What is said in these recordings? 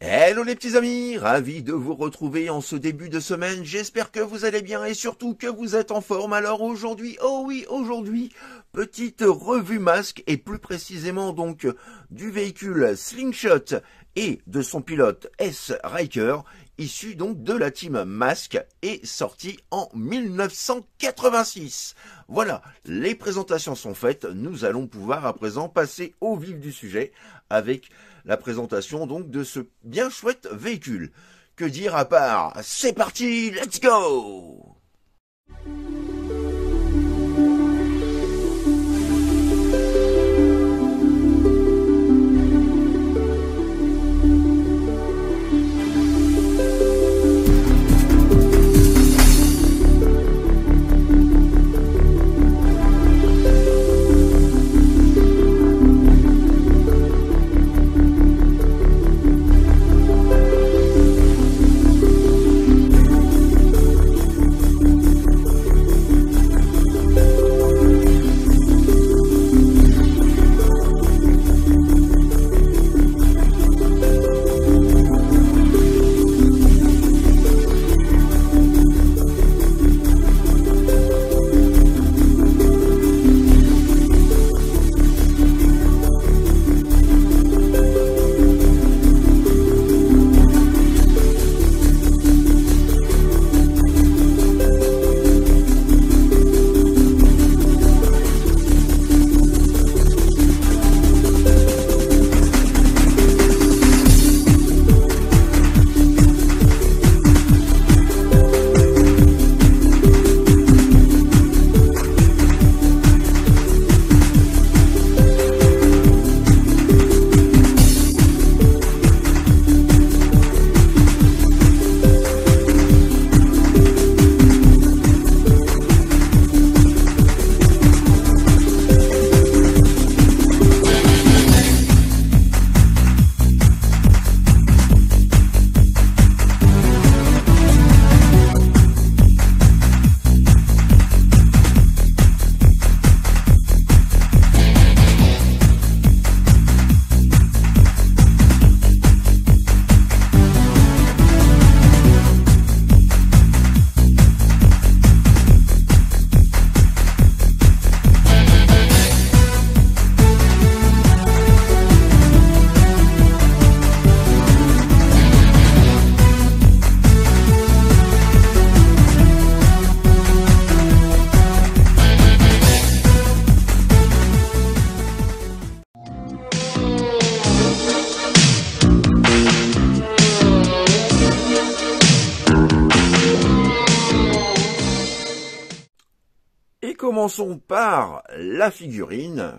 Hello les petits amis, ravi de vous retrouver en ce début de semaine, j'espère que vous allez bien et surtout que vous êtes en forme. Alors aujourd'hui, oh oui, aujourd'hui, petite revue masque et plus précisément donc du véhicule Slingshot et de son pilote S. Riker, issu donc de la team Mask et sorti en 1986. Voilà, les présentations sont faites, nous allons pouvoir à présent passer au vif du sujet avec la présentation donc de ce bien chouette véhicule. Que dire à part C'est parti, let's go commençons par la figurine,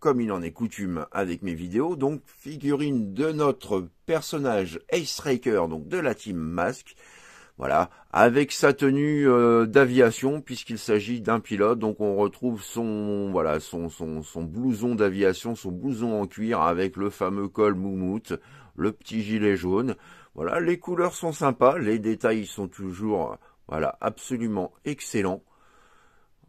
comme il en est coutume avec mes vidéos, donc figurine de notre personnage Ace Raker donc de la team Mask, voilà, avec sa tenue euh, d'aviation puisqu'il s'agit d'un pilote, donc on retrouve son voilà son son, son blouson d'aviation, son blouson en cuir avec le fameux col moumoute, le petit gilet jaune. Voilà, les couleurs sont sympas, les détails sont toujours voilà absolument excellents.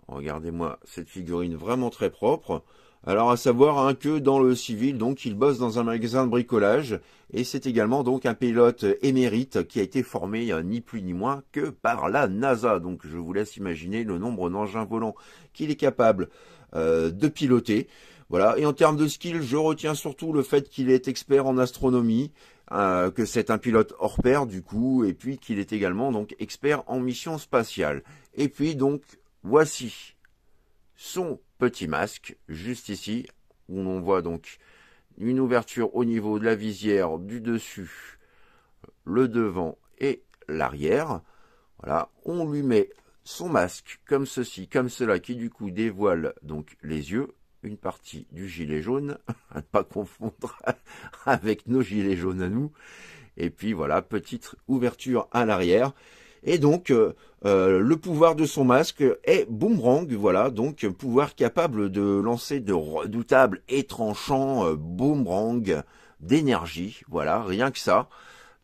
Regardez-moi cette figurine vraiment très propre. Alors à savoir un que dans le civil, donc il bosse dans un magasin de bricolage et c'est également donc un pilote émérite qui a été formé euh, ni plus ni moins que par la NASA. Donc je vous laisse imaginer le nombre d'engins volants qu'il est capable euh, de piloter. Voilà. Et en termes de skill, je retiens surtout le fait qu'il est expert en astronomie, euh, que c'est un pilote hors pair du coup, et puis qu'il est également donc expert en mission spatiale. Et puis donc Voici son petit masque, juste ici, où l'on voit donc une ouverture au niveau de la visière du dessus, le devant et l'arrière. Voilà, on lui met son masque comme ceci, comme cela, qui du coup dévoile donc les yeux, une partie du gilet jaune, à ne pas confondre avec nos gilets jaunes à nous. Et puis voilà, petite ouverture à l'arrière. Et donc, euh, euh, le pouvoir de son masque est boomerang, voilà, donc pouvoir capable de lancer de redoutables et tranchants euh, boomerangs d'énergie, voilà, rien que ça.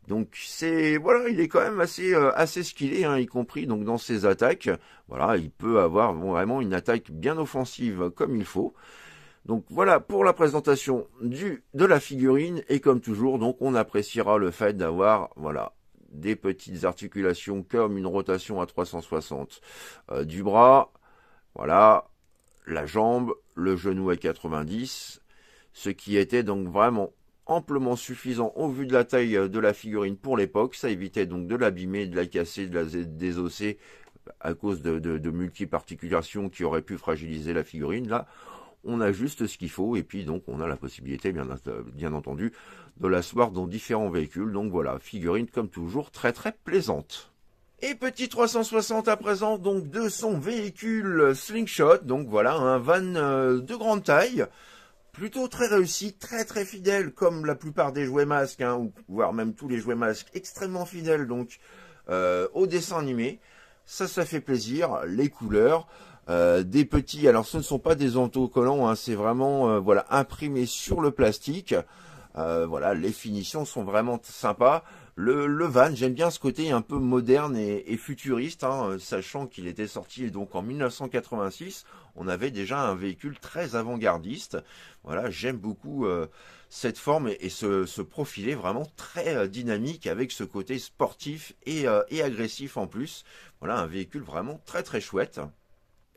Donc c'est voilà, il est quand même assez assez skillé, hein, y compris donc dans ses attaques. Voilà, il peut avoir vraiment une attaque bien offensive comme il faut. Donc voilà pour la présentation du de la figurine et comme toujours donc on appréciera le fait d'avoir voilà des petites articulations comme une rotation à 360 euh, du bras, voilà, la jambe, le genou à 90, ce qui était donc vraiment amplement suffisant au vu de la taille euh, de la figurine pour l'époque, ça évitait donc de l'abîmer, de la casser, de la désosser à cause de, de, de qui auraient pu fragiliser la figurine là on a juste ce qu'il faut et puis donc on a la possibilité bien, entendu de l'asseoir dans différents véhicules. Donc voilà, figurine comme toujours très très plaisante. Et petit 360 à présent donc de son véhicule Slingshot, donc voilà un van euh, de grande taille, plutôt très réussi, très très fidèle comme la plupart des jouets masques, hein, ou voire même tous les jouets masques, extrêmement fidèles donc euh, au dessin animé. Ça, ça fait plaisir, les couleurs. Euh, des petits, alors ce ne sont pas des autocollants, hein, c'est vraiment euh, voilà imprimé sur le plastique. Euh, voilà, les finitions sont vraiment sympas. Le, le van, j'aime bien ce côté un peu moderne et, futuriste, hein, sachant qu'il était sorti donc en 1986. On avait déjà un véhicule très avant-gardiste. Voilà, j'aime beaucoup cette forme et, ce, ce, profil vraiment très dynamique avec ce côté sportif et, et agressif en plus. Voilà, un véhicule vraiment très très chouette.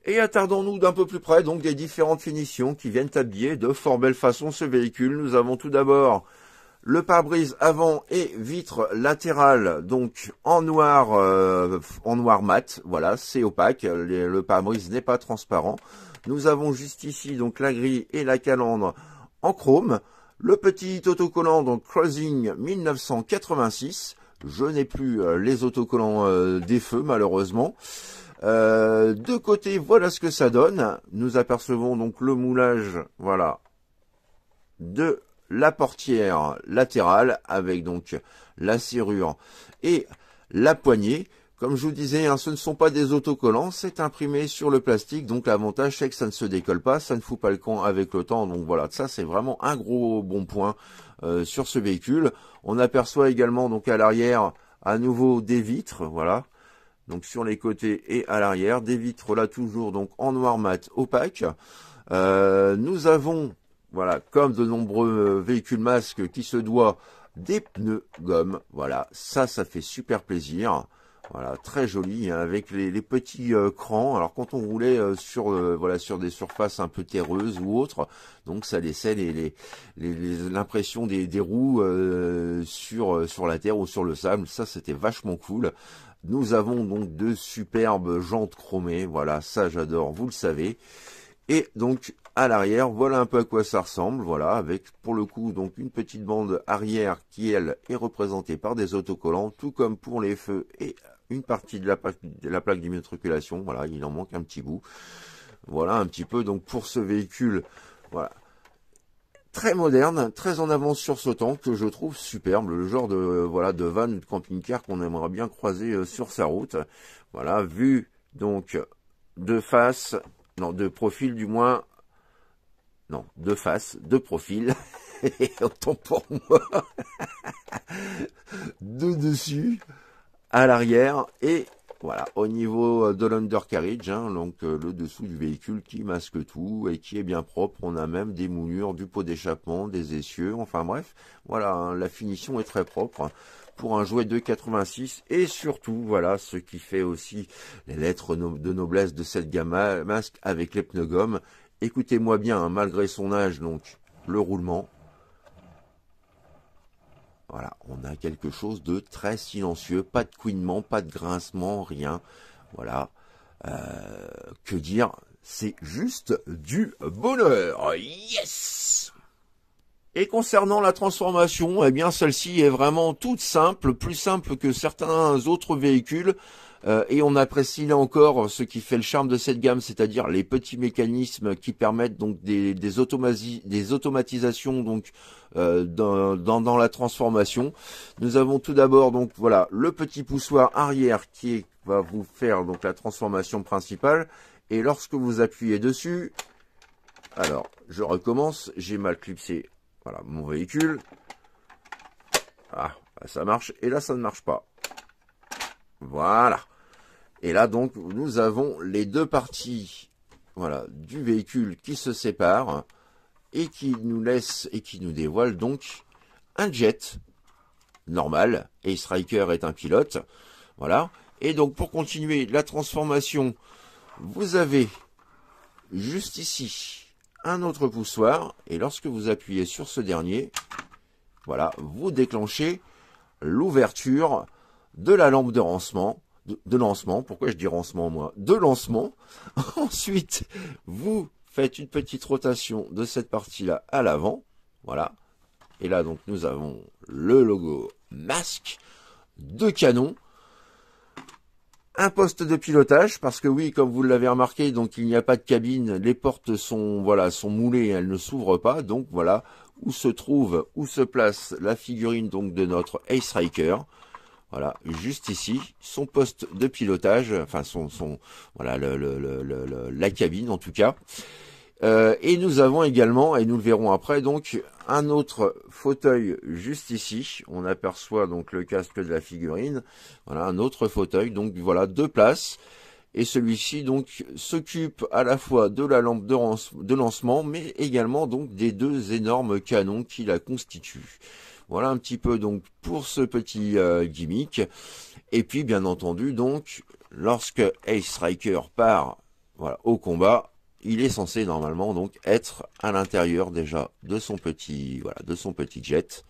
Et attardons-nous d'un peu plus près donc des différentes finitions qui viennent habiller de fort belle façon ce véhicule. Nous avons tout d'abord le pare-brise avant et vitre latérale donc en noir euh, en noir mat voilà c'est opaque le pare-brise n'est pas transparent nous avons juste ici donc la grille et la calandre en chrome le petit autocollant donc Crossing 1986 je n'ai plus euh, les autocollants euh, des feux malheureusement euh, de côté, voilà ce que ça donne. Nous apercevons donc le moulage, voilà, de la portière latérale avec donc la serrure et la poignée. Comme je vous disais, hein, ce ne sont pas des autocollants, c'est imprimé sur le plastique, donc l'avantage c'est que ça ne se décolle pas, ça ne fout pas le camp avec le temps, donc voilà, ça c'est vraiment un gros bon point euh, sur ce véhicule. On aperçoit également donc à l'arrière à nouveau des vitres, voilà, donc sur les côtés et à l'arrière. Des vitres là toujours donc en noir mat opaque. Euh, nous avons, voilà, comme de nombreux véhicules masques qui se doivent, des pneus gomme. Voilà, ça, ça fait super plaisir. Voilà, très joli, hein, avec les, petits euh, crans. Alors quand on roulait euh, sur voilà sur des surfaces un peu terreuses ou autres, donc ça laissait les l'impression des, des, roues sur sur la terre ou sur le sable. Ça c'était vachement cool. Nous avons donc deux superbes jantes chromées, voilà, ça j'adore, vous le savez. Et donc à l'arrière, voilà un peu à quoi ça ressemble, voilà, avec pour le coup donc une petite bande arrière qui elle est représentée par des autocollants, tout comme pour les feux et une partie de la, plaque, de la plaque d'immatriculation, voilà, il en manque un petit bout. Voilà un petit peu donc pour ce véhicule, voilà très moderne, très en avance sur ce temps, que je trouve superbe, le genre de euh, voilà de van de camping-car qu'on aimerait bien croiser euh, sur sa route. Voilà, vu donc de face, non, de profil du moins, non, de face, de profil, et autant pour moi, de dessus, à l'arrière et voilà, au niveau euh, de l'undercarriage, hein, donc euh, le dessous du véhicule qui masque tout et qui est bien propre. On a même des moulures, du pot d'échappement, des essieux, enfin bref. Voilà, hein, la finition est très propre hein, pour un jouet de 86 et surtout voilà ce qui fait aussi les lettres de noblesse de cette gamme masque avec les pneus Écoutez-moi bien, malgré son âge donc, le roulement voilà, on a quelque chose de très silencieux, pas de couinement, pas de grincement, rien. Voilà, euh, que dire, c'est juste du bonheur. Yes et concernant la transformation, eh bien celle-ci est vraiment toute simple, plus simple que certains autres véhicules. Euh, et on apprécie là encore ce qui fait le charme de cette gamme, c'est-à-dire les petits mécanismes qui permettent donc des, automatisations donc euh, dans, la transformation. Nous avons tout d'abord donc voilà le petit poussoir arrière qui va vous faire donc la transformation principale. Et lorsque vous appuyez dessus, alors je recommence, j'ai mal clipsé voilà mon véhicule. Ah, ça marche et là ça ne marche pas. Voilà. Et là, donc, nous avons les deux parties voilà, du véhicule qui se séparent et qui nous laisse et qui nous dévoile donc un jet normal. Et Striker est un pilote. Voilà. Et donc, pour continuer la transformation, vous avez juste ici un autre poussoir. Et lorsque vous appuyez sur ce dernier, voilà, vous déclenchez l'ouverture de la lampe de rancement, de, lancement, pourquoi je dis lancement moi De lancement. Ensuite, vous faites une petite rotation de cette partie-là à l'avant. Voilà. Et là, donc, nous avons le logo masque, deux canons, un poste de pilotage, parce que oui, comme vous l'avez remarqué, donc il n'y a pas de cabine, les portes sont, voilà, sont moulées, elles ne s'ouvrent pas, donc voilà, où se trouve, où se place la figurine donc de notre Ace Riker voilà, juste ici, son poste de pilotage, enfin son, son voilà, le, la cabine en tout cas. Euh, et nous avons également, et nous le verrons après, donc un autre fauteuil juste ici. On aperçoit donc le casque de la figurine. Voilà, un autre fauteuil, donc voilà, deux places. Et celui-ci donc s'occupe à la fois de la lampe de, de lancement, mais également donc des deux énormes canons qui la constituent. Voilà un petit peu donc pour ce petit euh, gimmick. Et puis bien entendu donc lorsque Ace Striker part voilà, au combat, il est censé normalement donc être à l'intérieur déjà de son petit voilà de son petit jet.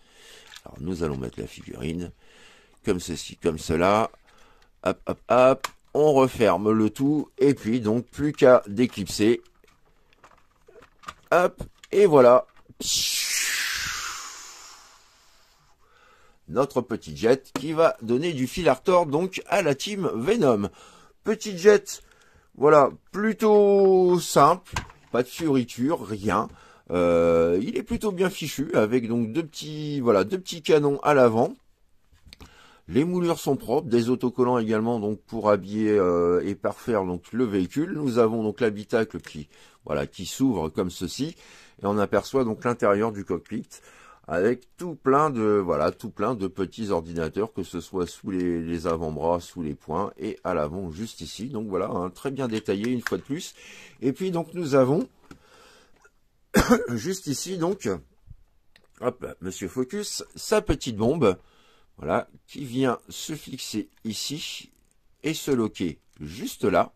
Alors nous allons mettre la figurine comme ceci, comme cela. Hop hop hop, on referme le tout et puis donc plus qu'à déclipser. Hop et voilà notre petit jet qui va donner du fil à retordre donc à la team Venom. Petit jet, voilà, plutôt simple, pas de furiture, rien. Euh, il est plutôt bien fichu avec donc deux petits voilà deux petits canons à l'avant. Les moulures sont propres, des autocollants également donc pour habiller euh, et parfaire donc le véhicule. Nous avons donc l'habitacle qui voilà qui s'ouvre comme ceci et on aperçoit donc l'intérieur du cockpit avec tout plein de voilà tout plein de petits ordinateurs que ce soit sous les, avant-bras sous les poings et à l'avant juste ici donc voilà hein, très bien détaillé une fois de plus et puis donc nous avons juste ici donc hop monsieur focus sa petite bombe voilà qui vient se fixer ici et se loquer juste là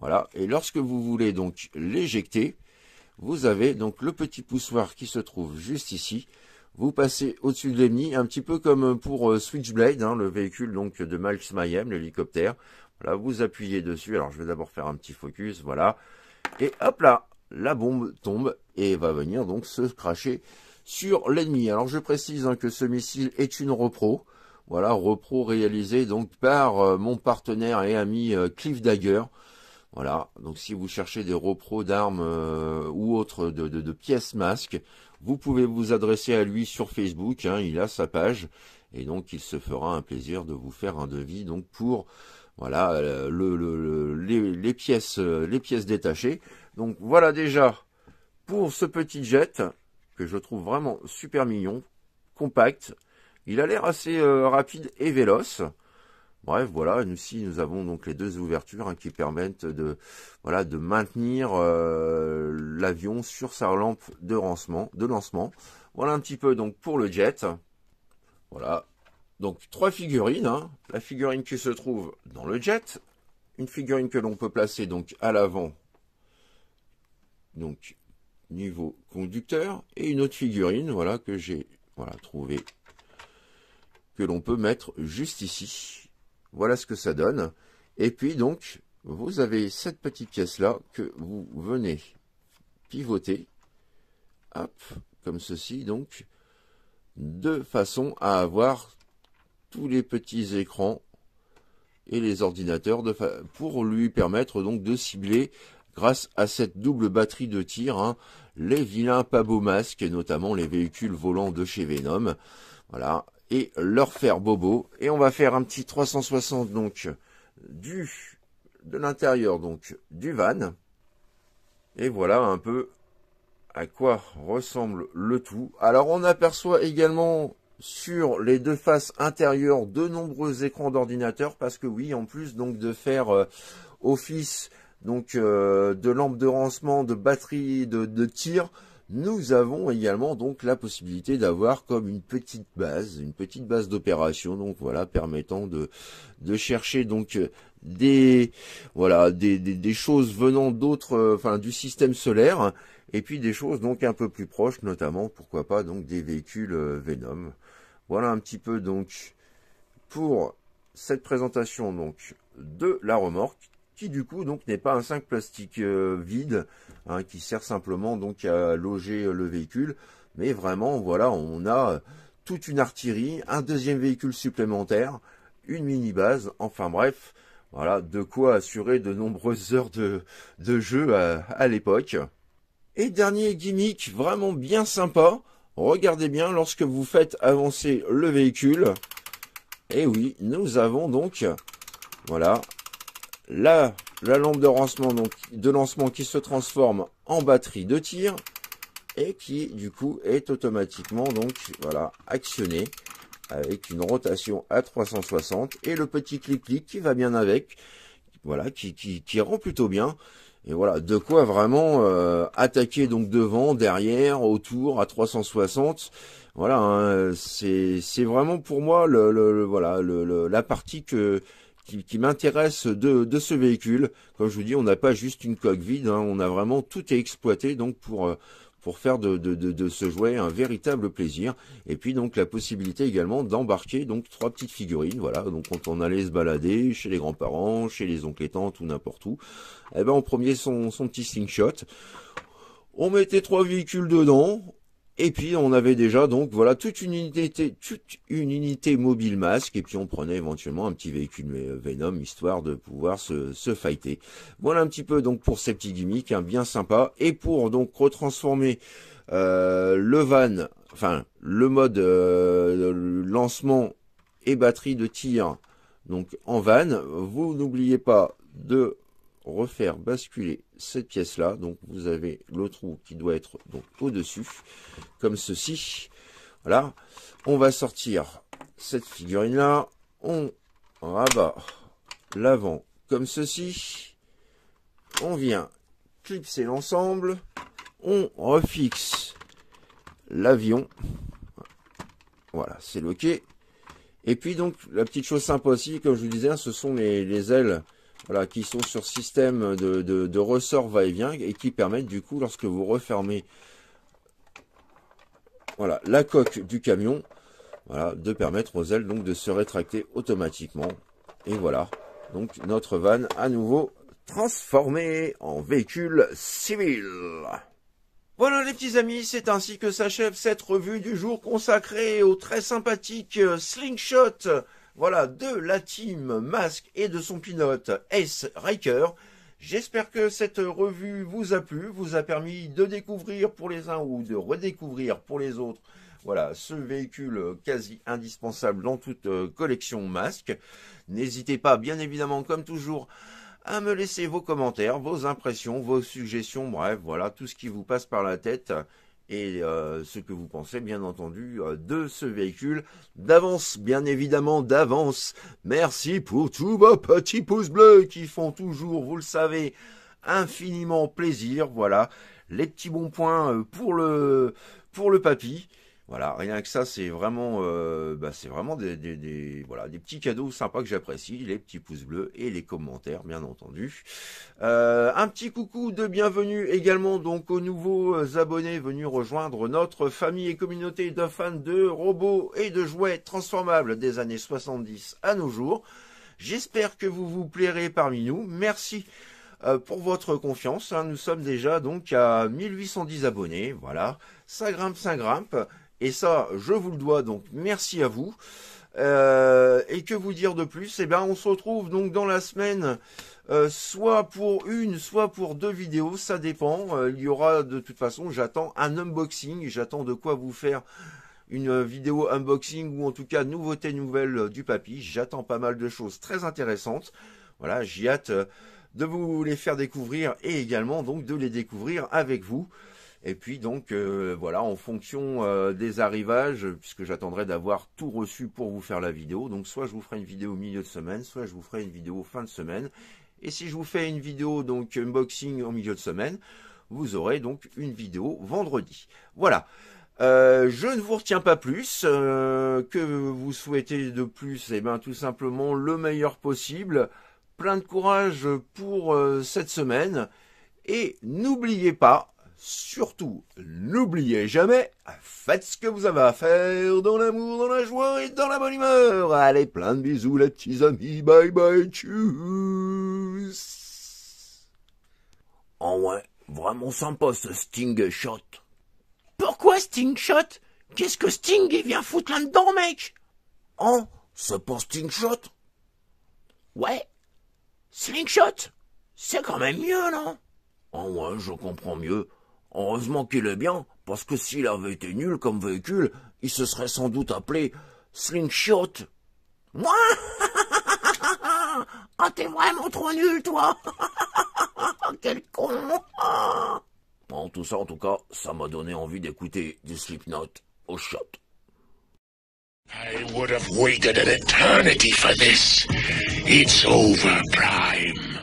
voilà et lorsque vous voulez donc l'éjecter vous avez donc le petit poussoir qui se trouve juste ici vous passez au-dessus de l'ennemi, un petit peu comme pour euh, Switchblade, hein, le véhicule donc de Max Mayhem, l'hélicoptère. Voilà, vous appuyez dessus. Alors je vais d'abord faire un petit focus, voilà. Et hop là, la bombe tombe et va venir donc se cracher sur l'ennemi. Alors je précise hein, que ce missile est une repro. Voilà, repro réalisé donc par euh, mon partenaire et ami euh, Cliff Dagger. Voilà, donc si vous cherchez des repros d'armes euh, ou autres de, pièces masques, vous pouvez vous adresser à lui sur Facebook, hein. il a sa page, et donc il se fera un plaisir de vous faire un devis donc pour voilà euh, le, le, les, pièces euh, les pièces détachées. Donc voilà déjà pour ce petit jet que je trouve vraiment super mignon, compact. Il a l'air assez rapide et véloce. Bref, voilà, nous aussi, nous avons donc les deux ouvertures hein, qui permettent de, de maintenir euh, l'avion sur sa lampe de lancement, de lancement. Voilà un petit peu donc pour le jet. Voilà. Donc trois figurines. Hein. La figurine qui se trouve dans le jet. Une figurine que l'on peut placer donc à l'avant. Donc niveau conducteur. Et une autre figurine, voilà, que j'ai voilà, trouvée. Que l'on peut mettre juste ici. Voilà ce que ça donne. Et puis donc, vous avez cette petite pièce-là que vous venez pivoter, hop, comme ceci, donc, de façon à avoir tous les petits écrans et les ordinateurs pour lui permettre donc de cibler grâce à cette double batterie de tir hein, les vilains pas masques et notamment les véhicules volants de chez Venom. Voilà, et leur faire bobo. Et on va faire un petit 360 donc du de l'intérieur donc du van. Et voilà un peu à quoi ressemble le tout. Alors on aperçoit également sur les deux faces intérieures de nombreux écrans d'ordinateur parce que oui, en plus donc de faire euh, office donc euh, de lampe de rancement, de batterie, de, de tir, nous avons également donc la possibilité d'avoir comme une petite base, une petite base d'opération, donc voilà, permettant de, de chercher donc euh, des voilà des, des choses venant d'autres, euh, enfin du système solaire, et puis des choses donc un peu plus proches, notamment pourquoi pas donc des véhicules euh, Venom. Voilà un petit peu donc pour cette présentation donc de la remorque qui du coup donc n'est pas un 5 plastique euh, vide, hein, qui sert simplement donc à loger euh, le véhicule, mais vraiment voilà, on a euh, toute une artillerie, un deuxième véhicule supplémentaire, une mini base, enfin bref, voilà, de quoi assurer de nombreuses heures de, de jeu à, à l'époque. Et dernier gimmick vraiment bien sympa, regardez bien lorsque vous faites avancer le véhicule. Et oui, nous avons donc voilà la, la lampe de lancement, donc, de lancement qui se transforme en batterie de tir et qui du coup est automatiquement donc voilà actionnée avec une rotation à 360 et le petit clic-clic qui va bien avec, voilà, qui, qui, qui, rend plutôt bien. Et voilà, de quoi vraiment euh, attaquer donc devant, derrière, autour, à 360. Voilà, hein, c'est vraiment pour moi le, le voilà le, la partie que qui, m'intéresse de, ce véhicule. Comme je vous dis, on n'a pas juste une coque vide, hein. on a vraiment tout est exploité donc pour euh, pour faire de, de, de, ce jouet un véritable plaisir. Et puis donc la possibilité également d'embarquer donc trois petites figurines. Voilà, donc quand on allait se balader chez les grands-parents, chez les oncles et tantes ou n'importe où, eh ben en premier son, son petit slingshot. On mettait trois véhicules dedans, et puis on avait déjà donc voilà toute une unité, toute une unité mobile masque et puis on prenait éventuellement un petit véhicule euh, Venom histoire de pouvoir se, se fighter. Voilà un petit peu donc pour ces petits gimmicks hein, bien sympa et pour donc retransformer euh, le van, enfin le mode euh, lancement et batterie de tir donc en van, vous n'oubliez pas de refaire basculer cette pièce là donc vous avez le trou qui doit être donc au dessus comme ceci voilà on va sortir cette figurine là on rabat l'avant comme ceci on vient clipser l'ensemble on refixe l'avion voilà c'est quai, et puis donc la petite chose sympa aussi comme je vous disais hein, ce sont les, les ailes voilà, qui sont sur système de, ressort va-et-vient et qui permettent du coup, lorsque vous refermez voilà, la coque du camion, voilà, de permettre aux ailes donc de se rétracter automatiquement. Et voilà, donc notre van à nouveau transformé en véhicule civil. Voilà les petits amis, c'est ainsi que s'achève cette revue du jour consacrée au très sympathique euh, Slingshot voilà, de la team Mask et de son pinote Ace Riker. J'espère que cette revue vous a plu, vous a permis de découvrir pour les uns ou de redécouvrir pour les autres voilà, ce véhicule quasi indispensable dans toute euh, collection Mask. N'hésitez pas, bien évidemment, comme toujours, à me laisser vos commentaires, vos impressions, vos suggestions, bref, voilà, tout ce qui vous passe par la tête et euh, ce que vous pensez bien entendu euh, de ce véhicule. D'avance, bien évidemment, d'avance. Merci pour tous vos petits pouces bleus qui font toujours, vous le savez, infiniment plaisir. Voilà, les petits bons points euh, pour le pour le papy. Voilà, rien que ça, c'est vraiment, euh, bah, c'est vraiment des, des, voilà, des petits cadeaux sympas que j'apprécie, les petits pouces bleus et les commentaires, bien entendu. Euh, un petit coucou de bienvenue également donc aux nouveaux euh, abonnés venus rejoindre notre famille et communauté de fans de robots et de jouets transformables des années 70 à nos jours. J'espère que vous vous plairez parmi nous. Merci pour votre confiance. Hein. Nous sommes déjà donc à 1810 abonnés. Voilà, ça grimpe, ça grimpe. Et ça, je vous le dois, donc merci à vous. Euh, et que vous dire de plus Eh bien, on se retrouve donc dans la semaine, euh, soit pour une, soit pour deux vidéos, ça dépend. Euh, il y aura de toute façon, j'attends un unboxing, j'attends de quoi vous faire une vidéo unboxing ou en tout cas nouveauté nouvelle du papy. J'attends pas mal de choses très intéressantes. Voilà, j'y hâte de vous les faire découvrir et également donc de les découvrir avec vous. Et puis donc euh, voilà, en fonction euh, des arrivages, puisque j'attendrai d'avoir tout reçu pour vous faire la vidéo, donc soit je vous ferai une vidéo au milieu de semaine, soit je vous ferai une vidéo fin de semaine. Et si je vous fais une vidéo donc unboxing au milieu de semaine, vous aurez donc une vidéo vendredi. Voilà. Euh, je ne vous retiens pas plus. que vous souhaitez de plus Eh bien tout simplement le meilleur possible. Plein de courage pour cette semaine. Et n'oubliez pas, surtout, n'oubliez jamais, faites ce que vous avez à faire dans l'amour, dans la joie et dans la bonne humeur. Allez, plein de bisous les petits amis, bye bye, tchuss. Oh ouais, vraiment sympa ce Sting Shot. Pourquoi Sting Shot Qu'est-ce que Sting vient foutre là-dedans, mec Oh, c'est pas Sting Shot Ouais, Slingshot, c'est quand même mieux, non En ouais, je comprends mieux. Heureusement qu'il est bien, parce que s'il avait été nul comme véhicule, il se serait sans doute appelé Slingshot. Moi Ah, t'es vraiment trop nul, toi Quel con Bon, tout ça, en tout cas, ça m'a donné envie d'écouter du Slipknot au shot. I would have waited an eternity for this. It's over, Prime.